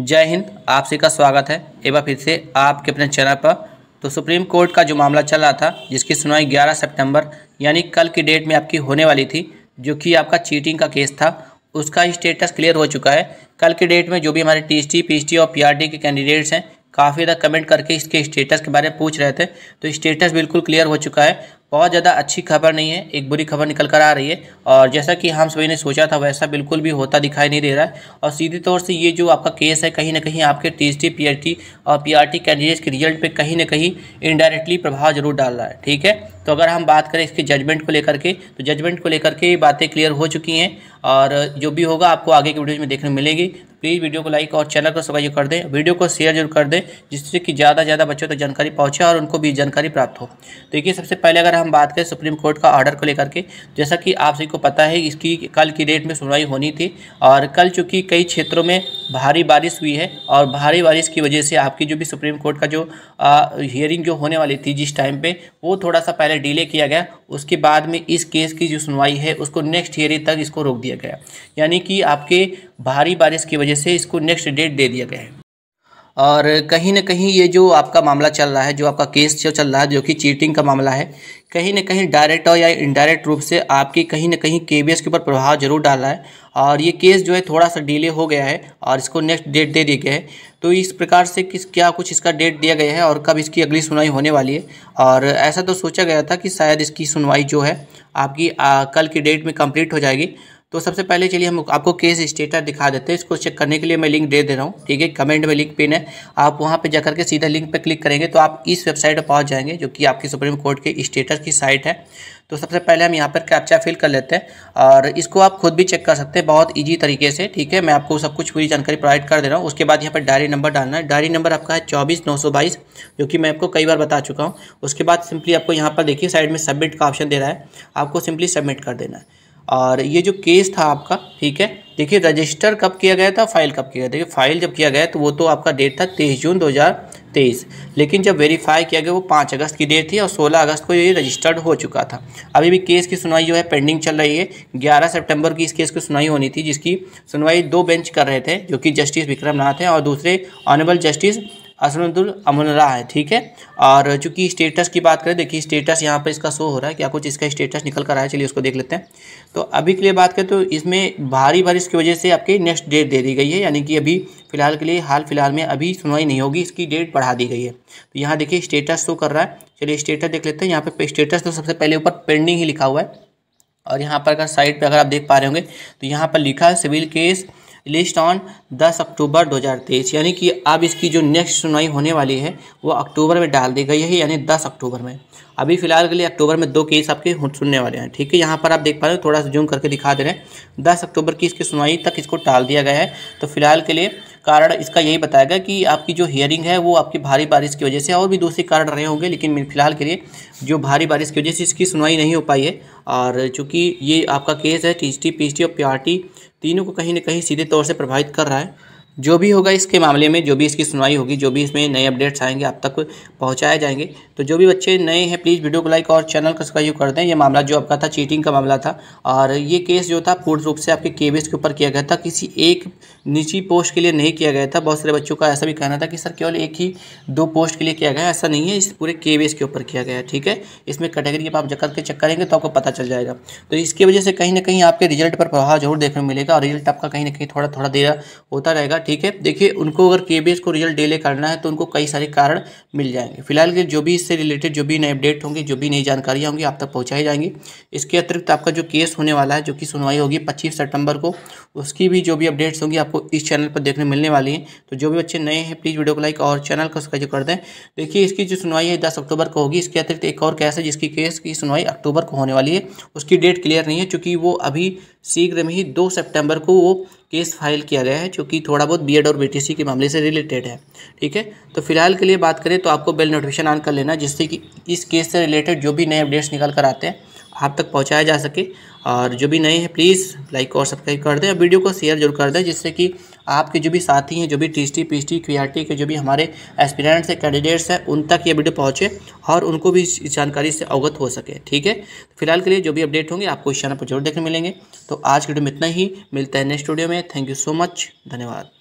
जय हिंद आप सभी का स्वागत है एक बार फिर से आपके अपने चैनल पर तो सुप्रीम कोर्ट का जो मामला चल रहा था जिसकी सुनवाई 11 सितंबर यानी कल की डेट में आपकी होने वाली थी जो कि आपका चीटिंग का केस था उसका स्टेटस क्लियर हो चुका है कल की डेट में जो भी हमारे T S T P T और पी आर टी के कैंडिडेट्स हैं काफ़ी ज़्यादा कमेंट करके इसके स्टेटस के बारे में पूछ रहे थे तो स्टेटस बिल्कुल क्लियर हो चुका है बहुत ज़्यादा अच्छी खबर नहीं है एक बुरी खबर निकल कर आ रही है और जैसा कि हम सभी ने सोचा था वैसा बिल्कुल भी होता दिखाई नहीं दे रहा है और सीधे तौर से ये जो आपका केस है कहीं ना कहीं आपके टी एस टी और पी आर टी कैंडिडेट्स के रिजल्ट पे कहीं ना कहीं इनडायरेक्टली प्रभाव जरूर डाल रहा है ठीक है तो अगर हम बात करें इसके जजमेंट को लेकर के तो जजमेंट को लेकर के बातें क्लियर हो चुकी हैं और जो भी होगा आपको आगे की वीडियोज़ में देखने मिलेगी प्लीज़ वीडियो को लाइक और चैनल को सब्सक्राइब कर दें वीडियो को शेयर जरूर कर दें जिससे कि ज़्यादा से ज़्यादा बच्चों तक तो जानकारी पहुंचे और उनको भी जानकारी प्राप्त हो देखिए सबसे पहले अगर हम बात करें सुप्रीम कोर्ट का ऑर्डर को लेकर के जैसा कि आप सभी को पता है इसकी कल की डेट में सुनवाई होनी थी और कल चूँकि कई क्षेत्रों में भारी बारिश हुई है और भारी बारिश की वजह से आपकी जो भी सुप्रीम कोर्ट का जो हियरिंग जो होने वाली थी जिस टाइम पे वो थोड़ा सा पहले डिले किया गया उसके बाद में इस केस की जो सुनवाई है उसको नेक्स्ट हियरिंग तक इसको रोक दिया गया यानी कि आपके भारी बारिश की वजह से इसको नेक्स्ट डेट दे दिया गया है और कहीं ना कहीं ये जो आपका मामला चल रहा है जो आपका केस जो चल रहा है जो कि चीटिंग का मामला है कहीं ना कहीं डायरेक्ट और या इनडायरेक्ट रूप से आपकी कहीं ना कहीं के के ऊपर प्रभाव जरूर डाल रहा है और ये केस जो है थोड़ा सा डिले हो गया है और इसको नेक्स्ट डेट दे दिया गया है तो इस प्रकार से किस क्या कुछ इसका डेट दिया गया है और कब इसकी अगली सुनवाई होने वाली है और ऐसा तो सोचा गया था कि शायद इसकी सुनवाई जो है आपकी आ, कल की डेट में कम्प्लीट हो जाएगी तो सबसे पहले चलिए हम आपको केस स्टेटस दिखा देते हैं इसको चेक करने के लिए मैं लिंक दे दे रहा हूँ ठीक है कमेंट में लिंक पिन है आप वहाँ पे जाकर के सीधा लिंक पे क्लिक करेंगे तो आप इस वेबसाइट पर पहुँच जाएंगे जो कि आपकी सुप्रीम कोर्ट के स्टेटस की साइट है तो सबसे पहले हम यहाँ पर कैप्चा फिल कर लेते हैं और इसको आप खुद भी चेक कर सकते हैं बहुत ईजी तरीके से ठीक है मैं आपको सब कुछ पूरी जानकारी प्रोवाइड कर दे रहा हूँ उसके बाद यहाँ पर डायरी नंबर डालना है डायरी नंबर आपका है चौबीस नौ सौ बाईस जो कि मैं आपको कई बार बता चुका हूँ उसके बाद सिंपली आपको यहाँ पर देखिए साइड में सबमिट का ऑप्शन दे रहा है आपको सिंपली सबमिट कर देना है और ये जो केस था आपका ठीक है देखिए रजिस्टर कब किया गया था फाइल कब किया गया देखिए फाइल जब किया गया तो वो तो आपका डेट था तेईस जून 2023 लेकिन जब वेरीफाई किया गया वो पाँच अगस्त की डेट थी और सोलह अगस्त को ये रजिस्टर्ड हो चुका था अभी भी केस की सुनवाई जो है पेंडिंग चल रही है ग्यारह सितंबर की इस केस की सुनवाई होनी थी जिसकी सुनवाई दो बेंच कर रहे थे जो कि जस्टिस विक्रम नाथ हैं और दूसरे ऑनरेबल जस्टिस अमन रहा है ठीक है और चूंकि स्टेटस की बात करें देखिए स्टेटस यहाँ पर इसका शो हो रहा है क्या कुछ इसका स्टेटस निकल कर आया है चलिए उसको देख लेते हैं तो अभी के लिए बात करें तो इसमें भारी बारिश की वजह से आपकी नेक्स्ट डेट दे दी गई है यानी कि अभी फिलहाल के लिए हाल फिलहाल में अभी सुनवाई नहीं होगी इसकी डेट बढ़ा दी गई है तो यहाँ देखिए स्टेटस शो कर रहा है चलिए स्टेटस देख लेते हैं यहाँ पर स्टेटस तो सबसे पहले ऊपर पेंडिंग ही लिखा हुआ है और यहाँ पर अगर साइड पर अगर आप देख पा रहे होंगे तो यहाँ पर लिखा है civil case release on 10 October 2023 यानी कि अब इसकी जो नेक्स्ट सुनवाई होने वाली है वो अक्टूबर में डाल दी गई है यानी 10 अक्टूबर में अभी फिलहाल के लिए अक्टूबर में दो केस आपके सुनने वाले हैं ठीक है यहाँ पर आप देख पा रहे हो थोड़ा सा जूम करके दिखा दे रहे हैं दस अक्टूबर की इसकी सुनवाई तक इसको टाल दिया गया है तो फिलहाल के लिए कारण इसका यही बताया गया कि आपकी जो हियरिंग है वो आपकी भारी बारिश की वजह से और भी दूसरे कारण रहे होंगे लेकिन फिलहाल के लिए जो भारी बारिश की वजह से इसकी सुनवाई नहीं हो पाई है और चूँकि ये आपका केस है टी एस और पी तीनों को कहीं ना कहीं सीधे तौर से प्रभावित कर रहा है जो भी होगा इसके मामले में जो भी इसकी सुनवाई होगी जो भी इसमें नए अपडेट्स आएंगे आप तक पहुंचाए जाएंगे तो जो भी बच्चे नए हैं प्लीज़ वीडियो को लाइक और चैनल को सब्सक्राइब कर दें ये मामला जो आपका था चीटिंग का मामला था और ये केस जो था पूर्ण रूप से आपके के के ऊपर किया गया था किसी एक निजी पोस्ट के लिए नहीं किया गया था बहुत सारे बच्चों का ऐसा भी कहना था कि सर केवल एक ही दो पोस्ट के लिए किया गया ऐसा नहीं है इस पूरे के के ऊपर किया गया है ठीक है इसमें कैटेगरी जब आप जकत के चेक करेंगे तो आपको पता चल जाएगा तो इसकी वजह से कहीं ना कहीं आपके रिजल्ट पर प्रभाव जरूर देखने को मिलेगा और रिजल्ट आपका कहीं ना कहीं थोड़ा थोड़ा देर होता रहेगा ठीक है देखिए उनको अगर के को रिजल्ट डिले करना है तो उनको कई सारे कारण मिल जाएंगे फिलहाल के जो भी इससे रिलेटेड जो भी नए अपडेट होंगे जो भी नई जानकारियाँ होंगी आप तक पहुँचाई जाएंगी इसके अतिरिक्त आपका जो केस होने वाला है जो कि सुनवाई होगी पच्चीस सितंबर को उसकी भी जो भी अपडेट्स होंगी आपको इस चैनल पर देखने मिलने वाली हैं तो जो भी बच्चे नए हैं प्लीज़ वीडियो को लाइक और चैनल को सब्सक्राइब कर दें देखिए इसकी जो सुनवाई है दस अक्टूबर को होगी इसके अतिरिक्त एक और केस है जिसकी केस की सुनवाई अक्टूबर को होने वाली है उसकी डेट क्लियर नहीं है चूँकि वो अभी शीघ्र में ही दो सितंबर को वो केस फाइल किया गया है जो कि थोड़ा बहुत बीएड और बीटीसी के मामले से रिलेटेड है ठीक है तो फिलहाल के लिए बात करें तो आपको बेल नोटिफिकेशन ऑन कर लेना जिससे कि इस केस से रिलेटेड जो भी नए अपडेट्स निकल कर आते हैं आप तक पहुंचाया जा सके और जो भी नए हैं प्लीज़ लाइक और सब्सक्राइब कर दें और वीडियो को शेयर जरूर कर दें जिससे कि आपके जो भी साथी हैं जो भी टी टी पी टी के जो भी हमारे एस्पिरेंट्स हैं कैंडिडेट्स हैं उन तक ये वीडियो पहुँचे और उनको भी इस जानकारी से अवगत हो सके ठीक है तो फिलहाल के लिए जो भी अपडेट होंगे आपको इस चैनल पर जरूर देखने मिलेंगे तो आज के वीडियो में इतना ही मिलता है नेक्स्ट वीडियो में थैंक यू सो मच धन्यवाद